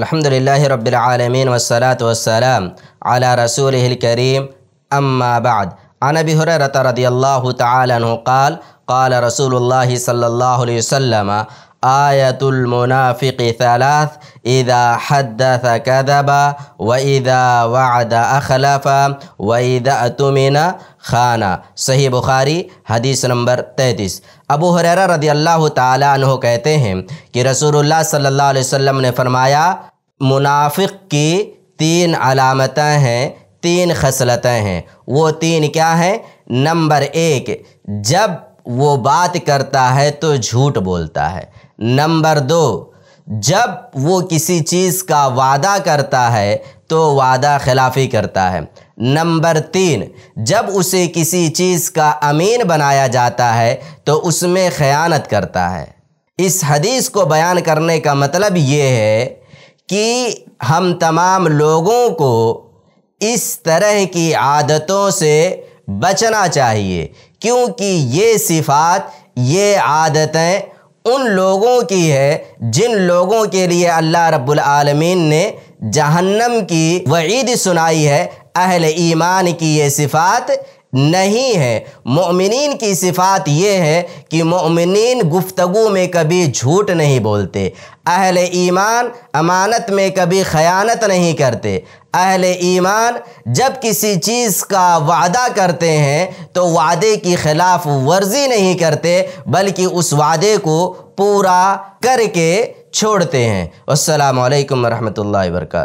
الحمد لله رب العالمين والصلاة والسلام على رسوله الكريم أما بعد عن أبي هريرة رضي الله تعالى عنه قال قال رسول الله صلى الله عليه وسلم आयत मुनाफ़िक सलास इदा हदस कदबा व इदा वाद अखलफा व इदा तुमिना खाना सही बुखारी हदीस नंबर तैंतीस अबू हरेरा रदी अल्लाह तह कहते हैं कि रसूलुल्लाह सल्लल्लाहु अलैहि वसल्लम ने फरमाया मुनाफिक की तीन अलामतें हैं तीन खसलतें हैं वो तीन क्या हैं नंबर एक जब वो बात करता है तो झूठ बोलता है नंबर दो जब वो किसी चीज़ का वादा करता है तो वादा खिलाफी करता है नंबर तीन जब उसे किसी चीज़ का अमीन बनाया जाता है तो उसमें ख़यानत करता है इस हदीस को बयान करने का मतलब ये है कि हम तमाम लोगों को इस तरह की आदतों से बचना चाहिए क्योंकि ये सिफ़ात ये आदतें उन लोगों की है जिन लोगों के लिए अल्लाह रब्बुल आलमीन ने जहन्नम की वईद सुनाई है अहल ईमान की ये सिफ़ात नहीं है मोमिन की सिफात ये है कि मोमिन गुफ्तगु में कभी झूठ नहीं बोलते अहल ईमान अमानत में कभी ख़यानत नहीं करते अहल ईमान जब किसी चीज़ का वादा करते हैं तो वादे की ख़िलाफ़ वर्जी नहीं करते बल्कि उस वादे को पूरा करके छोड़ते हैं असलकम वरहमल वर्का